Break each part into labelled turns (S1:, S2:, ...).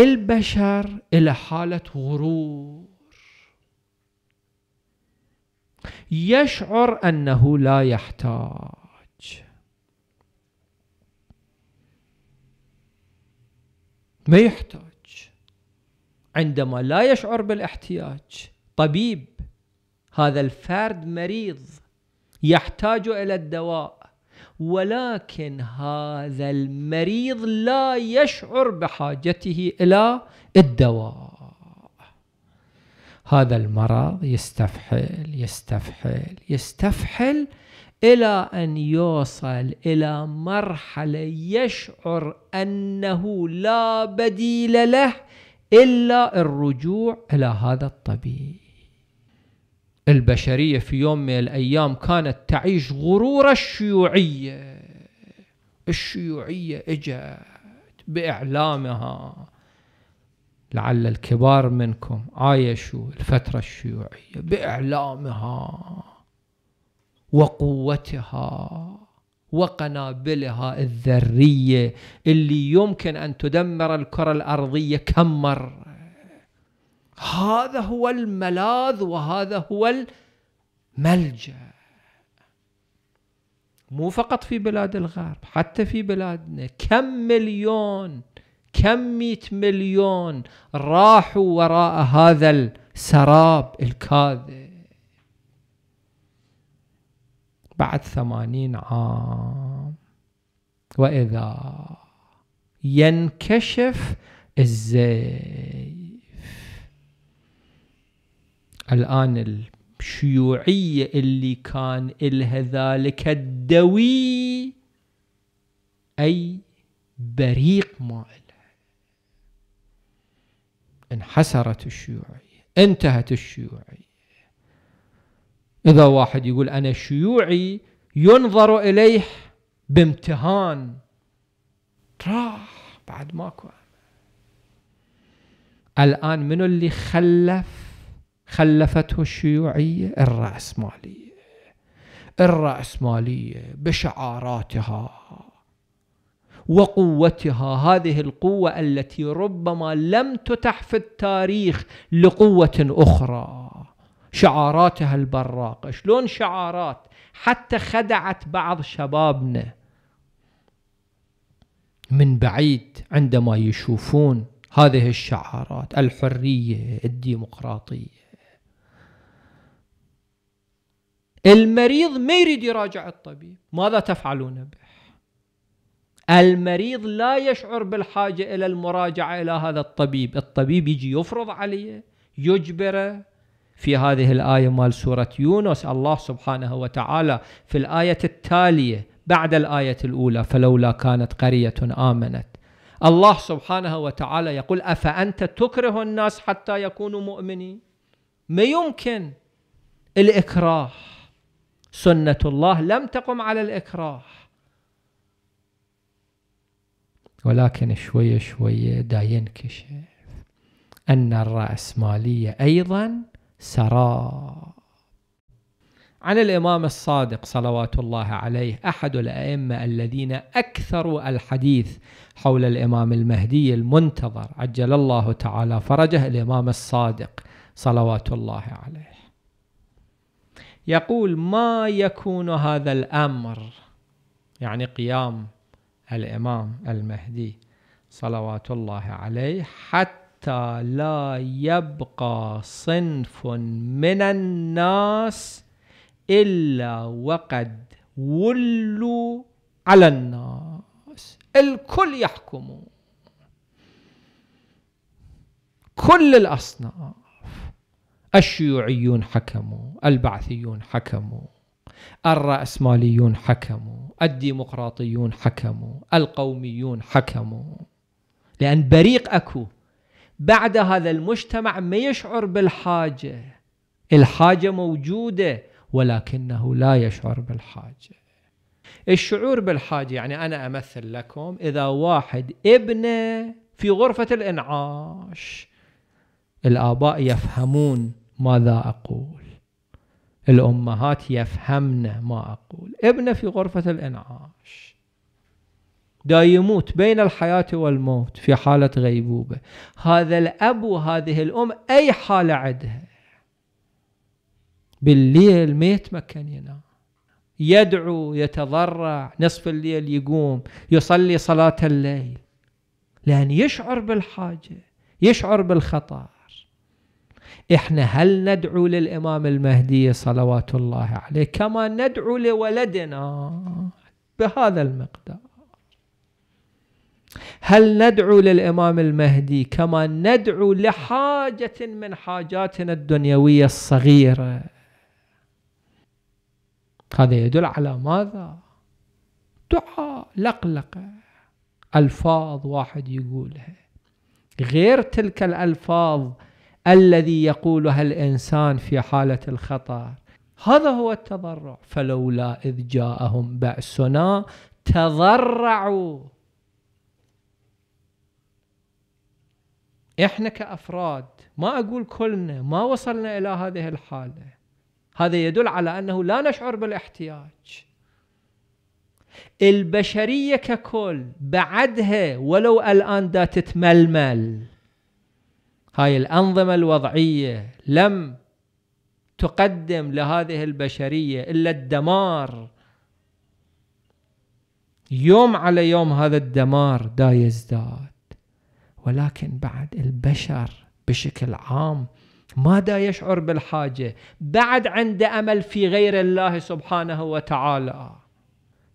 S1: البشر إلى حالة غرور يشعر أنه لا يحتاج ما يحتاج عندما لا يشعر بالاحتياج طبيب هذا الفرد مريض يحتاج إلى الدواء ولكن هذا المريض لا يشعر بحاجته الى الدواء هذا المرض يستفحل يستفحل يستفحل الى ان يوصل الى مرحله يشعر انه لا بديل له الا الرجوع الى هذا الطبيب البشرية في يوم من الأيام كانت تعيش غرور الشيوعية الشيوعية إجت بإعلامها لعل الكبار منكم عايشوا الفترة الشيوعية بإعلامها وقوتها وقنابلها الذرية اللي يمكن أن تدمر الكرة الأرضية كم مرة هذا هو الملاذ وهذا هو الملجأ مو فقط في بلاد الغرب حتى في بلادنا كم مليون كم مئة مليون راحوا وراء هذا السراب الكاذب بعد ثمانين عام وإذا ينكشف الزيت الآن الشيوعية اللي كان إلها ذلك الدوي أي بريق ما إلها انحسرت الشيوعية انتهت الشيوعية إذا واحد يقول أنا شيوعي ينظر إليه بامتهان راح بعد ماكو الآن منو اللي خلف خلفته الشيوعية الرأسمالية الرأسمالية بشعاراتها وقوتها هذه القوة التي ربما لم تتح في التاريخ لقوة أخرى شعاراتها البراقة شلون شعارات حتى خدعت بعض شبابنا من بعيد عندما يشوفون هذه الشعارات الحرية الديمقراطية المريض ما يريد يراجع الطبيب ماذا تفعلون به المريض لا يشعر بالحاجة إلى المراجعة إلى هذا الطبيب الطبيب يجي يفرض عليه يجبره في هذه الآية مال سورة يونس الله سبحانه وتعالى في الآية التالية بعد الآية الأولى فلولا كانت قرية آمنت الله سبحانه وتعالى يقول أفأنت تكره الناس حتى يكونوا مؤمنين ما يمكن الإكراه سنة الله لم تقم على الإكراه ولكن شوية شوية دا ينكشف أن الرأسمالية أيضا سراب عن الإمام الصادق صلوات الله عليه أحد الأئمة الذين أكثروا الحديث حول الإمام المهدي المنتظر عجل الله تعالى فرجه الإمام الصادق صلوات الله عليه يقول ما يكون هذا الامر يعني قيام الامام المهدي صلوات الله عليه حتى لا يبقى صنف من الناس الا وقد ولوا على الناس الكل يحكمون كل الاصنام الشيوعيون حكموا البعثيون حكموا الرأسماليون حكموا الديمقراطيون حكموا القوميون حكموا لأن بريق أكو بعد هذا المجتمع ما يشعر بالحاجة الحاجة موجودة ولكنه لا يشعر بالحاجة الشعور بالحاجة يعني أنا أمثل لكم إذا واحد ابنه في غرفة الإنعاش الآباء يفهمون ماذا أقول الأمهات يفهمن ما أقول ابنه في غرفة الإنعاش دا يموت بين الحياة والموت في حالة غيبوبة هذا الأب وهذه الأم أي حالة عدها بالليل ما يتمكن ينام يدعو يتضرع نصف الليل يقوم يصلي صلاة الليل لأن يشعر بالحاجة يشعر بالخطأ إحنا هل ندعو للإمام المهدي صلوات الله عليه كما ندعو لولدنا بهذا المقدار هل ندعو للإمام المهدي كما ندعو لحاجة من حاجاتنا الدنيوية الصغيرة هذا يدل على ماذا دعاء لقلقة ألفاظ واحد يقولها غير تلك الألفاظ الذي يقولها الإنسان في حالة الخطر هذا هو التضرع فلولا إذ جاءهم بأسنا تضرعوا احنا كافراد ما اقول كلنا ما وصلنا الى هذه الحاله هذا يدل على انه لا نشعر بالاحتياج البشريه ككل بعدها ولو الان دا تتململ هاي الأنظمة الوضعية لم تقدم لهذه البشرية إلا الدمار يوم على يوم هذا الدمار دا يزداد ولكن بعد البشر بشكل عام ما دا يشعر بالحاجة بعد عنده أمل في غير الله سبحانه وتعالى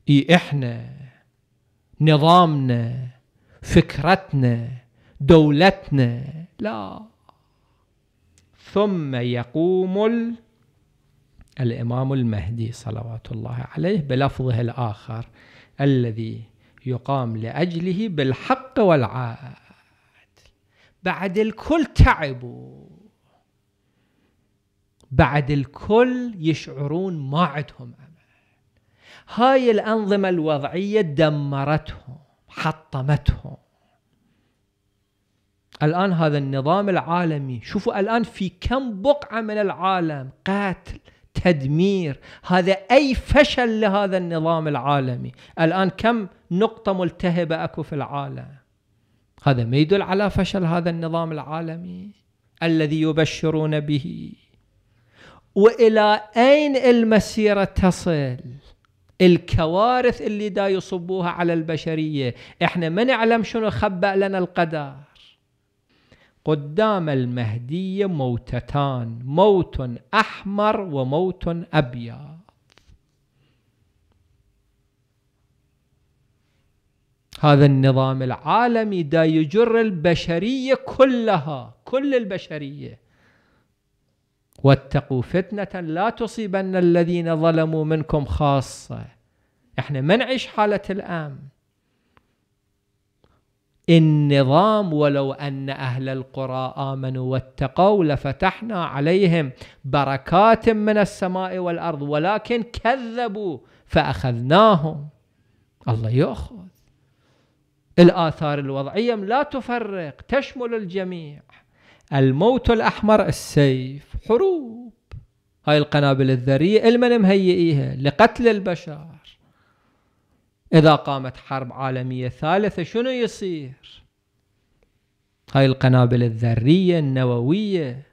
S1: إي إحنا نظامنا فكرتنا دولتنا لا ثم يقوم ال... الإمام المهدي صلوات الله عليه بلفظه الآخر الذي يقام لأجله بالحق والعاد بعد الكل تعبوا بعد الكل يشعرون ما عندهم أمل هاي الأنظمة الوضعية دمرتهم حطمتهم الآن هذا النظام العالمي شوفوا الآن في كم بقعة من العالم قتل تدمير هذا أي فشل لهذا النظام العالمي الآن كم نقطة ملتهبة أكو في العالم هذا ما يدل على فشل هذا النظام العالمي الذي يبشرون به والى اين المسيره تصل الكوارث اللي دا يصبوها على البشريه احنا ما نعلم شنو خبأ لنا القدر قدام المهدي موتتان موت أحمر وموت أبيض هذا النظام العالمي دا يجر البشرية كلها كل البشرية واتقوا فتنة لا تصيبن الذين ظلموا منكم خاصة احنا ما نعيش حالة الأمن النظام ولو أن أهل القرى آمنوا واتقوا لفتحنا عليهم بركات من السماء والأرض ولكن كذبوا فأخذناهم الله يأخذ الآثار الوضعية لا تفرق تشمل الجميع الموت الأحمر السيف حروب هاي القنابل الذرية المن مهيئيها لقتل البشر إذا قامت حرب عالمية ثالثة شنو يصير هاي القنابل الذرية النووية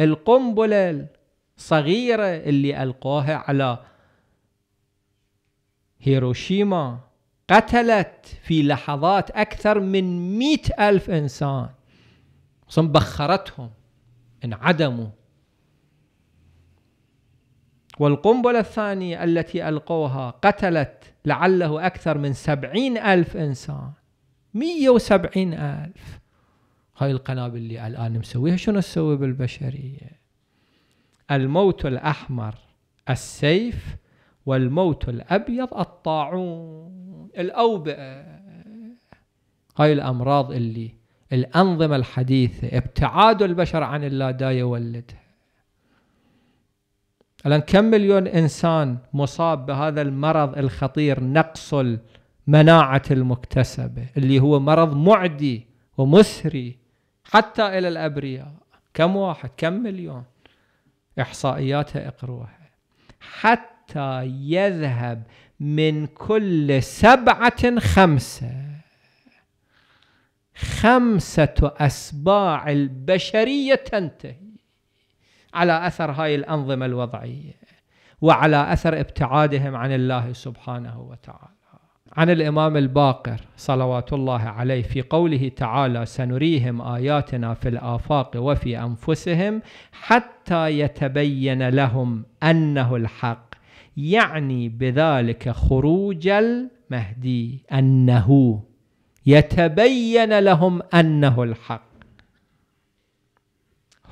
S1: القنبلة الصغيرة اللي ألقوها على هيروشيما قتلت في لحظات أكثر من مئة ألف إنسان بخرتهم انعدموا والقنبلة الثانية التي ألقوها قتلت لعله أكثر من سبعين ألف إنسان مية وسبعين ألف هاي القنابل اللي الآن مسويها شنو تسوي بالبشرية الموت الأحمر السيف والموت الأبيض الطاعون الأوبئة هاي الأمراض اللي الأنظمة الحديثة ابتعاد البشر عن الله دا يولدها الان كم مليون انسان مصاب بهذا المرض الخطير نقص المناعه المكتسبه اللي هو مرض معدي ومسري حتى الى الابرياء كم واحد كم مليون احصائياتها اقروها حتى يذهب من كل سبعه خمسه خمسه اسباع البشريه تنتهي على أثر هاي الأنظمة الوضعية وعلى أثر ابتعادهم عن الله سبحانه وتعالى عن الإمام الباقر صلوات الله عليه في قوله تعالى سنريهم آياتنا في الآفاق وفي أنفسهم حتى يتبين لهم أنه الحق يعني بذلك خروج المهدي أنه يتبين لهم أنه الحق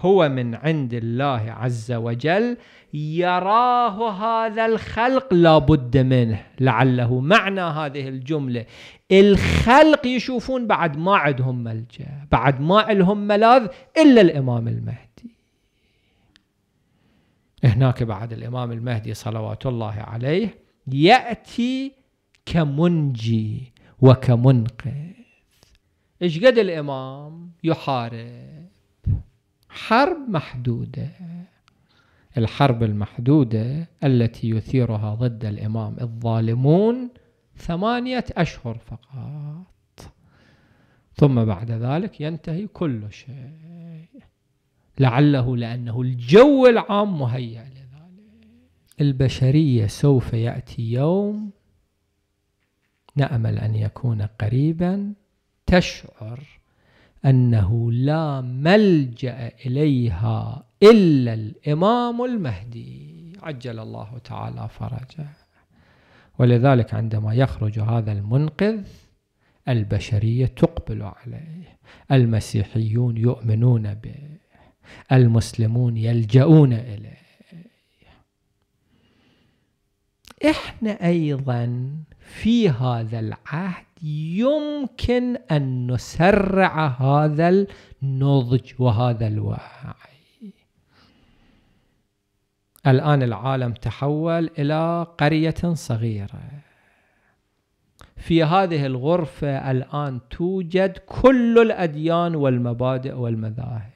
S1: هو من عند الله عز وجل يراه هذا الخلق لابد منه لعله معنى هذه الجملة الخلق يشوفون بعد ما عندهم ملجأ بعد ما لهم ملاذ إلا الإمام المهدي هناك بعد الإمام المهدي صلوات الله عليه يأتي كمنجي وكمنقذ ايش قد الإمام يحارب حرب محدودة الحرب المحدودة التي يثيرها ضد الإمام الظالمون ثمانية أشهر فقط ثم بعد ذلك ينتهي كل شيء لعله لأنه الجو العام مهيأ لذلك البشرية سوف يأتي يوم نأمل أن يكون قريبا تشعر أنه لا ملجأ إليها إلا الإمام المهدي عجل الله تعالى فرجه ولذلك عندما يخرج هذا المنقذ البشرية تقبل عليه المسيحيون يؤمنون به المسلمون يلجؤون إليه احنا ايضا في هذا العهد يمكن ان نسرع هذا النضج وهذا الوعي الان العالم تحول الى قريه صغيره في هذه الغرفه الان توجد كل الاديان والمبادئ والمذاهب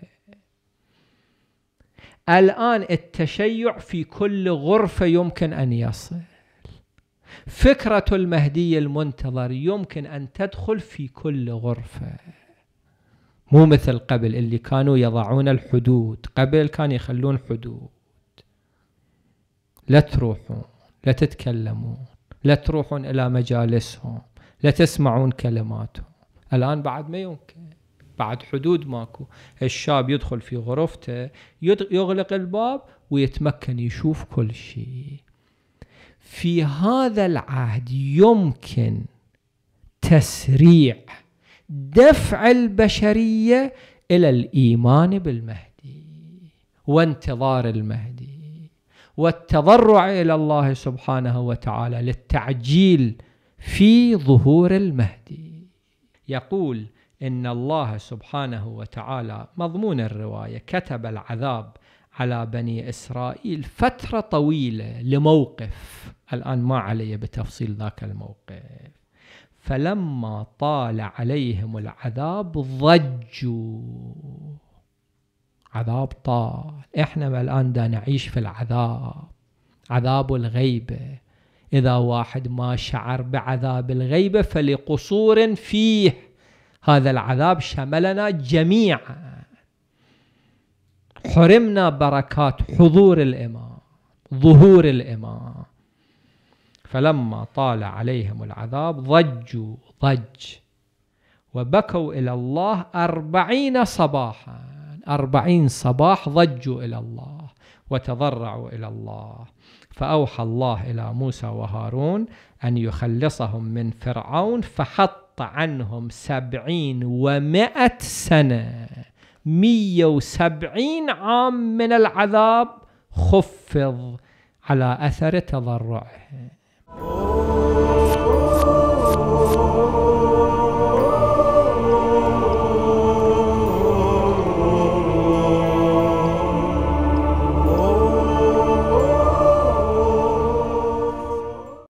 S1: الان التشيع في كل غرفه يمكن ان يصل فكرة المهدي المنتظر يمكن أن تدخل في كل غرفة مو مثل قبل اللي كانوا يضعون الحدود قبل كانوا يخلون حدود لا تروحون لا تتكلمون لا تروحون إلى مجالسهم لا تسمعون كلماتهم الآن بعد ما يمكن بعد حدود ماكو الشاب يدخل في غرفته يغلق الباب ويتمكن يشوف كل شيء في هذا العهد يمكن تسريع دفع البشريه الى الايمان بالمهدي وانتظار المهدي والتضرع الى الله سبحانه وتعالى للتعجيل في ظهور المهدي يقول ان الله سبحانه وتعالى مضمون الروايه كتب العذاب على بني إسرائيل فترة طويلة لموقف الآن ما علي بتفصيل ذاك الموقف فلما طال عليهم العذاب ضجوا عذاب طال احنا الآن دا نعيش في العذاب عذاب الغيبة إذا واحد ما شعر بعذاب الغيبة فلقصور فيه هذا العذاب شملنا جميعا حرمنا بركات حضور الامام ظهور الامام فلما طال عليهم العذاب ضجوا ضج وبكوا إلى الله أربعين صباحا أربعين صباح ضجوا إلى الله وتضرعوا إلى الله فأوحى الله إلى موسى وهارون أن يخلصهم من فرعون فحط عنهم سبعين ومائة سنة 170 عام من العذاب خفض على أثر تضرعه.